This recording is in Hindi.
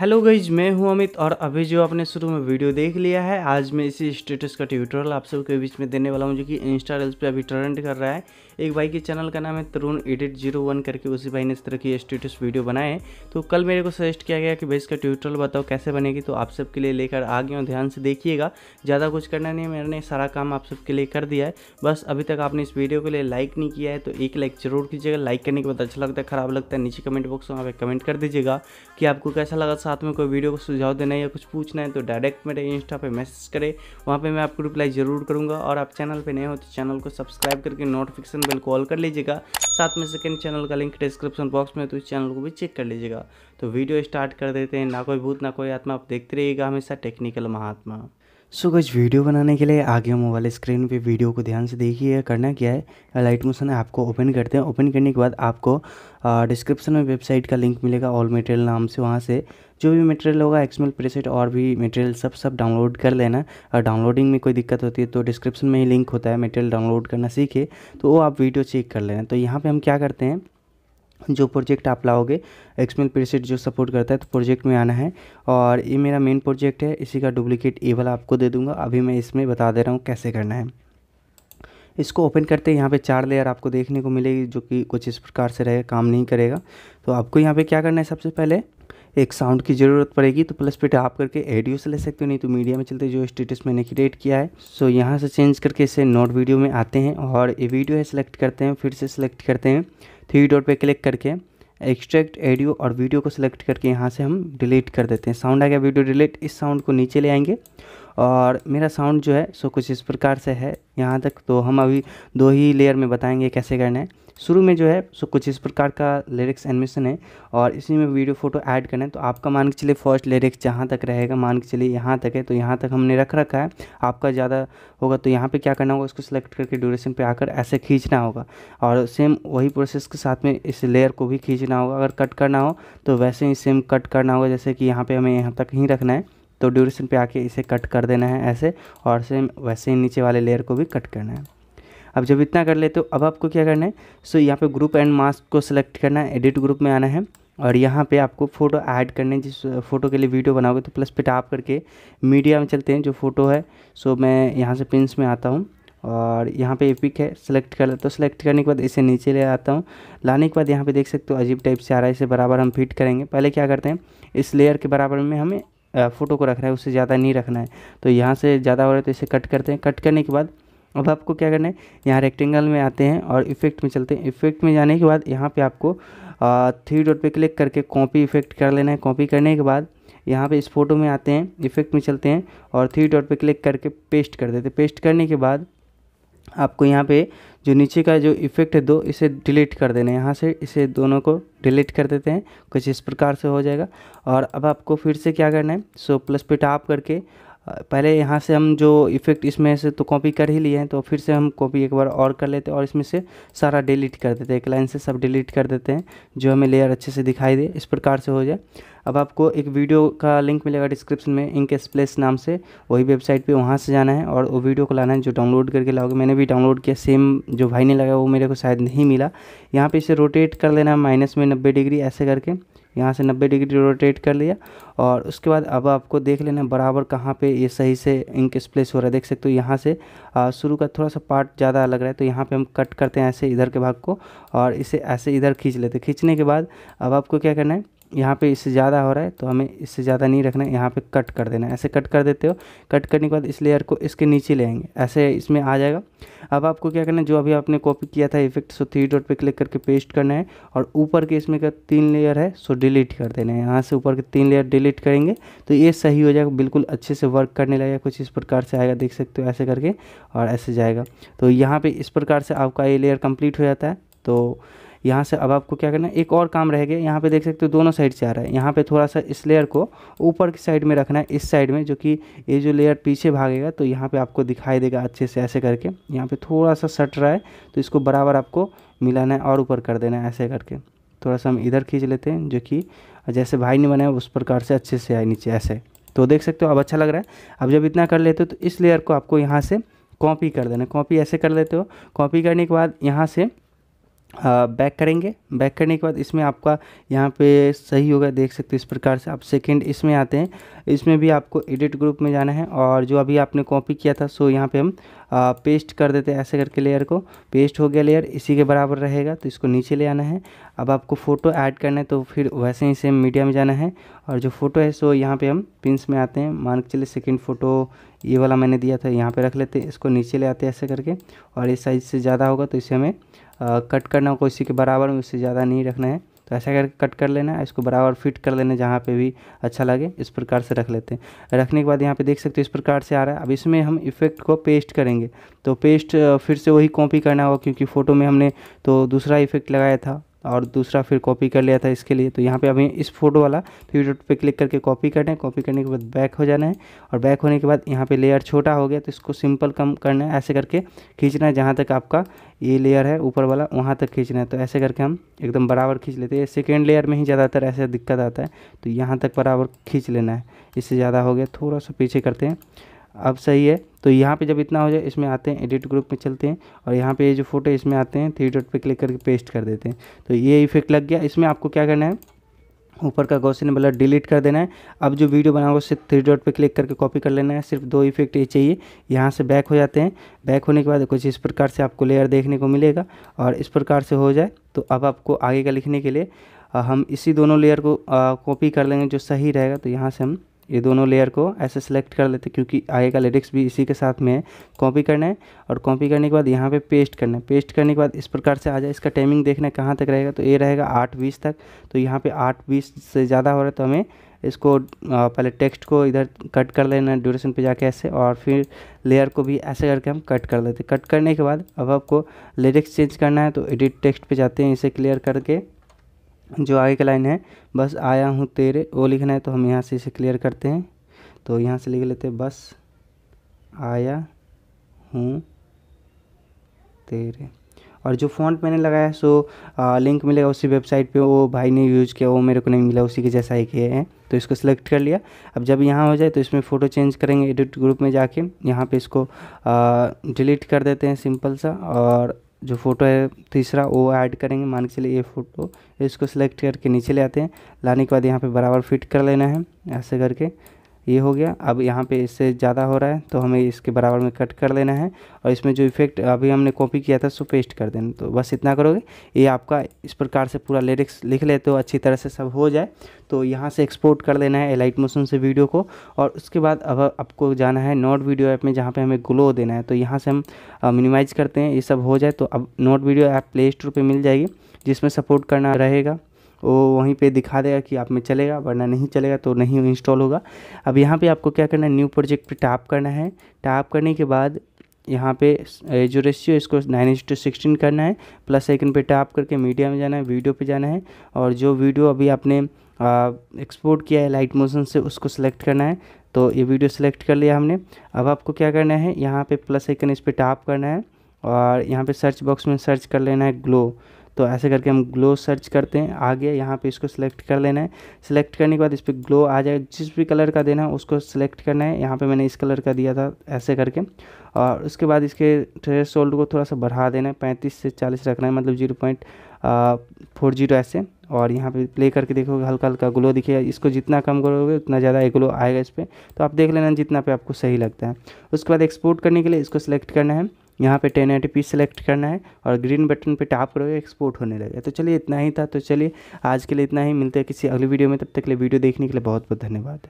हेलो गईज मैं हूं अमित और अभी जो आपने शुरू में वीडियो देख लिया है आज मैं इसी स्टेटस का ट्यूटोरियल आप सबके बीच में देने वाला हूं जो कि इंस्टा रील्स पर अभी ट्रेंड कर रहा है एक भाई के चैनल का नाम है तरुण एडिट जीरो वन करके उसी भाई ने इस तरह की स्टेटस वीडियो बनाए तो कल मेरे को सजेस्ट किया गया कि भाई इसका ट्यूटोरियल बताओ कैसे बनेगी तो आप सबके लिए लेकर आ गया हूँ ध्यान से देखिएगा ज़्यादा कुछ करना नहीं मैंने सारा काम आप सबके लिए कर दिया है बस अभी तक आपने इस वीडियो के लिए लाइक नहीं किया है तो एक लाइक ज़रूर कीजिएगा लाइक करने के बाद अच्छा लगता है खराब लगता है नीचे कमेंट बॉक्स में वहाँ पर कमेंट कर दीजिएगा कि आपको कैसा लगा साथ में कोई वीडियो को सुझाव देना है या कुछ पूछना है तो डायरेक्ट मेरे इंस्टा पे मैसेज करें वहाँ पे मैं आपको रिप्लाई ज़रूर करूँगा और आप चैनल पे नए हो तो चैनल को सब्सक्राइब करके नोटिफिकेशन बिल कॉल कर लीजिएगा साथ में सेकेंड चैनल का लिंक डिस्क्रिप्शन बॉक्स में तो इस चैनल को भी चेक कर लीजिएगा तो वीडियो स्टार्ट कर देते हैं ना कोई भूत ना कोई आत्मा आप देखते रहिएगा हमेशा टेक्निकल महात्मा सो गज वीडियो बनाने के लिए आगे मोबाइल स्क्रीन पे वीडियो को ध्यान से देखिए करना क्या है लाइट मोशन ऐप को ओपन करते हैं ओपन करने के बाद आपको डिस्क्रिप्शन में वेबसाइट का लिंक मिलेगा ऑल मटेरियल नाम से वहाँ से जो भी मटेरियल होगा एक्समेल प्रेसेट और भी मटेरियल सब सब डाउनलोड कर लेना और डाउनलोडिंग में कोई दिक्कत होती है तो डिस्क्रिप्शन में ही लिंक होता है मटेरियल डाउनलोड करना सीखे तो वो आप वीडियो चेक कर लेना तो यहाँ पर हम क्या करते हैं जो प्रोजेक्ट आप लाओगे एक्समेल प्रीसेट जो सपोर्ट करता है तो प्रोजेक्ट में आना है और ये मेरा मेन प्रोजेक्ट है इसी का डुप्लीकेट ए वाला आपको दे दूंगा अभी मैं इसमें बता दे रहा हूँ कैसे करना है इसको ओपन करते हैं यहाँ पे चार लेयर आपको देखने को मिलेगी जो कि कुछ इस प्रकार से रहेगा काम नहीं करेगा तो आपको यहाँ पर क्या करना है सबसे पहले एक साउंड की ज़रूरत पड़ेगी तो प्लस पेट आप करके एडियो से ले सकते हो नहीं तो मीडिया में चलते जो स्टेटस मैंने क्रिएट किया है सो यहाँ से चेंज करके इसे नोट वीडियो में आते हैं और ये वीडियो है सिलेक्ट करते हैं फिर से सिलेक्ट करते हैं थ्री डॉट पे क्लिक करके एक्सट्रैक्ट एडियो और वीडियो को सिलेक्ट करके यहाँ से हम डिलीट कर देते हैं साउंड आ गया वीडियो डिलीट इस साउंड को नीचे ले आएंगे और मेरा साउंड जो है सो कुछ इस प्रकार से है यहाँ तक तो हम अभी दो ही लेयर में बताएंगे कैसे करना है शुरू में जो है सो कुछ इस प्रकार का लिरिक्स एनिमेशन है और इसी में वीडियो फोटो ऐड करना है तो आपका मान के चलिए फर्स्ट लिरिक्स जहाँ तक रहेगा मान के चलिए यहाँ तक है तो यहाँ तक हमने रख रखा है आपका ज़्यादा होगा तो यहाँ पर क्या करना होगा उसको सेलेक्ट करके ड्यूरेशन पर आकर ऐसे खींचना होगा और सेम वही प्रोसेस के साथ में इस लेयर को भी खींचना होगा अगर कट करना हो तो वैसे ही सेम कट करना होगा जैसे कि यहाँ पर हमें यहाँ तक ही रखना है तो ड्यूरेशन पे आके इसे कट कर देना है ऐसे और सेम वैसे ही नीचे वाले लेयर को भी कट करना है अब जब इतना कर लेते हो अब आपको क्या करना है सो यहाँ पे ग्रुप एंड मास्क को सिलेक्ट करना है एडिट ग्रुप में आना है और यहाँ पे आपको फ़ोटो ऐड करने जिस फ़ोटो के लिए वीडियो बनाओगे तो प्लस पे टाप करके मीडिया में चलते हैं जो फ़ोटो है सो मैं यहाँ से पिंस में आता हूँ और यहाँ पे एपिक है सिलेक्ट कर लेता तो सेलेक्ट करने के बाद इसे नीचे ले आता हूँ लाने के बाद यहाँ पे देख सकते हो अजीब टाइप से आ रहा है इसे बराबर हम फिट करेंगे पहले क्या करते हैं इस लेयर के बराबर में हमें फ़ोटो को रखना है उससे ज़्यादा नहीं रखना है तो यहाँ से ज़्यादा हो रहा है तो इसे कट करते हैं कट करने के बाद अब आपको क्या करना है यहाँ रेक्टेंगल में आते हैं और इफेक्ट में चलते हैं इफेक्ट में जाने के बाद यहाँ पे आपको थ्री डॉट पे क्लिक करके कॉपी इफेक्ट कर लेना है कॉपी करने के बाद यहाँ पे इस फोटो में आते हैं इफेक्ट में चलते हैं और थ्री डॉट पे क्लिक करके पेस्ट कर देते हैं पेस्ट करने के बाद आपको यहाँ पे जो नीचे का जो इफेक्ट है दो इसे डिलीट कर देना है यहाँ से इसे दोनों को डिलीट कर देते हैं कुछ इस प्रकार से हो जाएगा और अब आपको फिर से क्या करना है सो प्लस पे टाप करके पहले यहाँ से हम जो इफ़ेक्ट इसमें से तो कॉपी कर ही लिए हैं तो फिर से हम कॉपी एक बार और कर लेते हैं और इसमें से सारा डिलीट कर देते हैं एक लाइन से सब डिलीट कर देते हैं जो हमें लेयर अच्छे से दिखाई दे इस प्रकार से हो जाए अब आपको एक वीडियो का लिंक मिलेगा डिस्क्रिप्शन में इंक एक्सप्लेस नाम से वही वेबसाइट पे वहाँ से जाना है और वो वीडियो को लाना है जो डाउनलोड करके लाओगे मैंने भी डाउनलोड किया सेम जो भाई ने लगाया वो मेरे को शायद नहीं मिला यहाँ पर इसे रोटेट कर लेना है माइनस में नब्बे डिग्री ऐसे करके यहाँ से नब्बे डिग्री रोटेट कर लिया और उसके बाद अब आपको देख लेना बराबर कहाँ पे ये सही से इंक स्प्लेस हो रहा है देख सकते हो यहाँ से शुरू का थोड़ा सा पार्ट ज़्यादा लग रहा है तो यहाँ पे हम कट करते हैं ऐसे इधर के भाग को और इसे ऐसे इधर खींच लेते खींचने के बाद अब आपको क्या करना है यहाँ पे इससे ज़्यादा हो रहा है तो हमें इससे ज़्यादा नहीं रखना है यहाँ पे कट कर देना है ऐसे कट कर देते हो कट करने के बाद इस लेयर को इसके नीचे ले आएंगे ऐसे इसमें आ जाएगा अब आपको क्या करना है जो अभी आपने कॉपी किया था इफेक्ट सो थ्री डॉट पे क्लिक करके पेस्ट करना है और ऊपर के इसमें का तीन लेयर है सो डिलीट कर देना है यहाँ से ऊपर के तीन लेयर डिलीट करेंगे तो ये सही हो जाएगा बिल्कुल अच्छे से वर्क करने लगेगा कुछ इस प्रकार से आएगा देख सकते हो ऐसे करके और ऐसे जाएगा तो यहाँ पर इस प्रकार से आपका ये लेयर कम्प्लीट हो जाता है तो यहाँ से अब आपको क्या करना है एक और काम रह गया यहाँ पे देख सकते हो दोनों साइड से आ रहा है यहाँ पे थोड़ा सा इस लेयर को ऊपर की साइड में रखना है इस साइड में जो कि ये जो लेयर पीछे भागेगा तो यहाँ पे आपको दिखाई देगा अच्छे से ऐसे करके यहाँ पे थोड़ा सा सट रहा है तो इसको बराबर आपको मिलाना है और ऊपर कर देना है ऐसे करके थोड़ा सा हम इधर खींच लेते हैं जो कि जैसे भाई ने बनाया उस प्रकार से अच्छे से आए नीचे ऐसे तो देख सकते हो अब अच्छा लग रहा है अब जब इतना कर लेते हो तो इस लेयर को आपको यहाँ से कॉपी कर देना कॉपी ऐसे कर लेते हो कॉपी करने के बाद यहाँ से बैक करेंगे बैक करने के बाद इसमें आपका यहाँ पे सही होगा देख सकते हो इस प्रकार से आप सेकंड इसमें आते हैं इसमें भी आपको एडिट ग्रुप में जाना है और जो अभी आपने कॉपी किया था सो यहाँ पे हम आ, पेस्ट कर देते हैं ऐसे करके लेयर को पेस्ट हो गया लेयर इसी के बराबर रहेगा तो इसको नीचे ले आना है अब आपको फ़ोटो ऐड करना है तो फिर वैसे ही सेम मीडिया में जाना है और जो फ़ोटो है सो यहाँ पर हम पिंस में आते हैं मान के चले सेकेंड फ़ोटो ये वाला मैंने दिया था यहाँ पर रख लेते हैं इसको नीचे ले आते हैं ऐसे करके और ये साइज़ से ज़्यादा होगा तो इसे हमें कट करना को इसी के बराबर में उससे ज़्यादा नहीं रखना है तो ऐसा करके कट कर लेना है इसको बराबर फिट कर लेना जहाँ पे भी अच्छा लगे इस प्रकार से रख लेते हैं रखने के बाद यहाँ पे देख सकते हो इस प्रकार से आ रहा है अब इसमें हम इफ़ेक्ट को पेस्ट करेंगे तो पेस्ट फिर से वही कॉपी करना होगा क्योंकि फ़ोटो में हमने तो दूसरा इफ़ेक्ट लगाया था और दूसरा फिर कॉपी कर लिया था इसके लिए तो यहाँ पे अभी इस फोटो वाला फिर पे क्लिक करके कॉपी करना है कॉपी करने के बाद बैक हो जाना है और बैक होने के बाद यहाँ पे लेयर छोटा हो गया तो इसको सिंपल कम करना है ऐसे करके खींचना है जहाँ तक आपका ये लेयर है ऊपर वाला वहाँ तक खींचना है तो ऐसे करके हम एकदम बराबर खींच लेते हैं सेकेंड लेयर में ही ज़्यादातर ऐसे दिक्कत आता है तो यहाँ तक बराबर खींच लेना है इससे ज़्यादा हो गया थोड़ा सा पीछे करते हैं अब सही है तो यहाँ पे जब इतना हो जाए इसमें आते हैं एडिट ग्रुप में चलते हैं और यहाँ पे ये जो फोटो इसमें आते हैं थ्री डॉट पे क्लिक करके पेस्ट कर देते हैं तो ये इफेक्ट लग गया इसमें आपको क्या करना है ऊपर का गौसिन वाला डिलीट कर देना है अब जो वीडियो बना हुआ सिर्फ थ्री डॉट पे क्लिक करके कॉपी कर लेना है सिर्फ दो इफेक्ट ये चाहिए यहाँ से बैक हो जाते हैं बैक होने के बाद कुछ इस प्रकार से आपको लेयर देखने को मिलेगा और इस प्रकार से हो जाए तो अब आपको आगे का लिखने के लिए हम इसी दोनों लेयर को कॉपी कर लेंगे जो सही रहेगा तो यहाँ से हम ये दोनों लेयर को ऐसे सेलेक्ट कर लेते क्योंकि आगे का लिरिक्स भी इसी के साथ में है कॉपी करना है और कॉपी करने के बाद यहाँ पे पेस्ट करना है पेस्ट करने के बाद इस प्रकार से आ जाए इसका टाइमिंग देखना है कहाँ तक रहेगा तो ये रहेगा आठ बीस तक तो यहाँ पे आठ बीस से ज़्यादा हो रहा है तो हमें इसको पहले टेक्स्ट को इधर कट कर लेना है ड्यूरेशन पर जाके ऐसे और फिर लेयर को भी ऐसे करके हम कट कर लेते कट करने के बाद अब आपको लिरिक्स चेंज करना है तो एडिट टेक्स्ट पर जाते हैं इसे क्लियर करके जो आगे का लाइन है बस आया हूँ तेरे वो लिखना है तो हम यहाँ से इसे क्लियर करते हैं तो यहाँ से लिख लेते हैं बस आया हूँ तेरे और जो फ़ॉन्ट मैंने लगाया सो आ, लिंक मिलेगा उसी वेबसाइट पे वो भाई ने यूज़ किया वो मेरे को नहीं मिला उसी के जैसा ही किए हैं तो इसको सिलेक्ट कर लिया अब जब यहाँ हो जाए तो इसमें फ़ोटो चेंज करेंगे एडिट ग्रुप में जाके यहाँ पे इसको डिलीट कर देते हैं सिंपल सा और जो फ़ोटो है तीसरा वो ऐड करेंगे मान के चलिए ये फ़ोटो इसको सेलेक्ट करके नीचे ले आते हैं लाने के बाद यहाँ पे बराबर फिट कर लेना है ऐसे करके ये हो गया अब यहाँ पे इससे ज़्यादा हो रहा है तो हमें इसके बराबर में कट कर लेना है और इसमें जो इफेक्ट अभी हमने कॉपी किया था उसको पेस्ट कर देना तो बस इतना करोगे ये आपका इस प्रकार से पूरा लिरिक्स लिख लेते हो अच्छी तरह से सब हो जाए तो यहाँ से एक्सपोर्ट कर लेना है एलाइट मोशन से वीडियो को और उसके बाद अब आपको जाना है नोट वीडियो ऐप में जहाँ पर हमें ग्लो देना है तो यहाँ से हम मिनिमाइज़ करते हैं ये सब हो जाए तो अब node video app play store पर मिल जाएगी जिसमें सपोर्ट करना रहेगा वो वहीं पे दिखा देगा कि आप में चलेगा वरना नहीं चलेगा तो नहीं इंस्टॉल होगा अब यहाँ पे आपको क्या करना है न्यू प्रोजेक्ट पे टैप करना है टैप करने के बाद यहाँ पे जो रेशियो इसको नाइन इंस टू सिक्सटीन करना है प्लस आइकन पे टैप करके मीडिया में जाना है वीडियो पे जाना है और जो वीडियो अभी आपने एक्सपोर्ट किया है लाइट मोशन से उसको सिलेक्ट करना है तो ये वीडियो सिलेक्ट कर लिया हमने अब आपको क्या करना है यहाँ पे प्लस आइकन इस पर टैप करना है और यहाँ पे सर्च बॉक्स में सर्च कर लेना है ग्लो तो ऐसे करके हम ग्लो सर्च करते हैं आगे यहाँ पे इसको सिलेक्ट कर लेना है सिलेक्ट करने के बाद इस पर ग्लो आ जाएगा जिस भी कलर का देना है उसको सिलेक्ट करना है यहाँ पे मैंने इस कलर का दिया था ऐसे करके और उसके बाद इसके ट्रेस को थोड़ा सा बढ़ा देना है पैंतीस से चालीस रखना है मतलब जीरो पॉइंट फोर जीरो ऐसे और यहाँ पे प्ले करके देखोगे हल्का हल्का ग्लो दिखेगा इसको जितना कम करोगे उतना ज़्यादा एक ग्लो आएगा इस पर तो आप देख लेना जितना पे आपको सही लगता है उसके बाद एक्सपोर्ट करने के लिए इसको सिलेक्ट करना है यहाँ पे टेन एटी पी सेलेक्ट करना है और ग्रीन बटन पे टैप करोगे एक्सपोर्ट होने लगे तो चलिए इतना ही था तो चलिए आज के लिए इतना ही मिलते हैं किसी अगली वीडियो में तब तक के लिए वीडियो देखने के लिए बहुत बहुत धन्यवाद